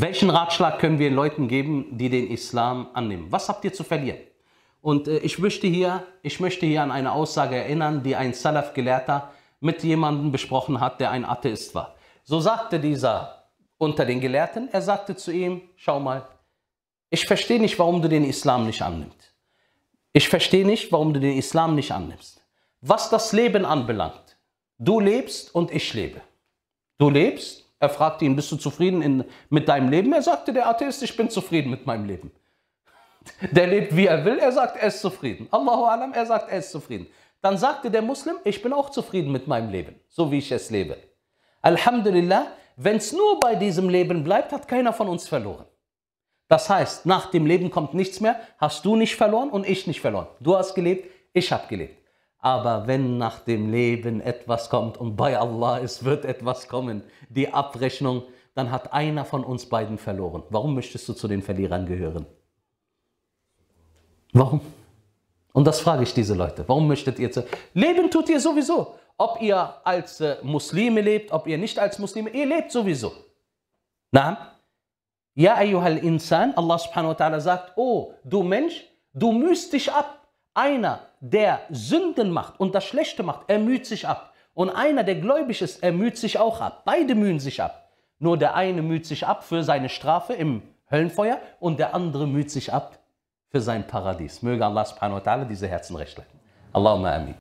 Welchen Ratschlag können wir Leuten geben, die den Islam annehmen? Was habt ihr zu verlieren? Und äh, ich, möchte hier, ich möchte hier an eine Aussage erinnern, die ein Salaf-Gelehrter mit jemandem besprochen hat, der ein Atheist war. So sagte dieser unter den Gelehrten, er sagte zu ihm, schau mal, ich verstehe nicht, warum du den Islam nicht annimmst. Ich verstehe nicht, warum du den Islam nicht annimmst. Was das Leben anbelangt, du lebst und ich lebe. Du lebst er fragte ihn, bist du zufrieden in, mit deinem Leben? Er sagte, der Atheist, ich bin zufrieden mit meinem Leben. Der lebt, wie er will, er sagt, er ist zufrieden. Allahu Alam, er sagt, er ist zufrieden. Dann sagte der Muslim, ich bin auch zufrieden mit meinem Leben, so wie ich es lebe. Alhamdulillah, wenn es nur bei diesem Leben bleibt, hat keiner von uns verloren. Das heißt, nach dem Leben kommt nichts mehr, hast du nicht verloren und ich nicht verloren. Du hast gelebt, ich habe gelebt. Aber wenn nach dem Leben etwas kommt und bei Allah, es wird etwas kommen, die Abrechnung, dann hat einer von uns beiden verloren. Warum möchtest du zu den Verlierern gehören? Warum? Und das frage ich diese Leute. Warum möchtet ihr zu. Leben tut ihr sowieso. Ob ihr als äh, Muslime lebt, ob ihr nicht als Muslime, ihr lebt sowieso. Na? Ja, ayyuhal Insan, Allah subhanahu wa ta'ala sagt, oh, du Mensch, du mühst dich ab. Einer, der Sünden macht und das Schlechte macht, er müht sich ab. Und einer, der gläubig ist, er müht sich auch ab. Beide mühen sich ab. Nur der eine müht sich ab für seine Strafe im Höllenfeuer und der andere müht sich ab für sein Paradies. Möge Allah subhanahu wa ta'ala diese Herzen recht leiten. Allahumma amin.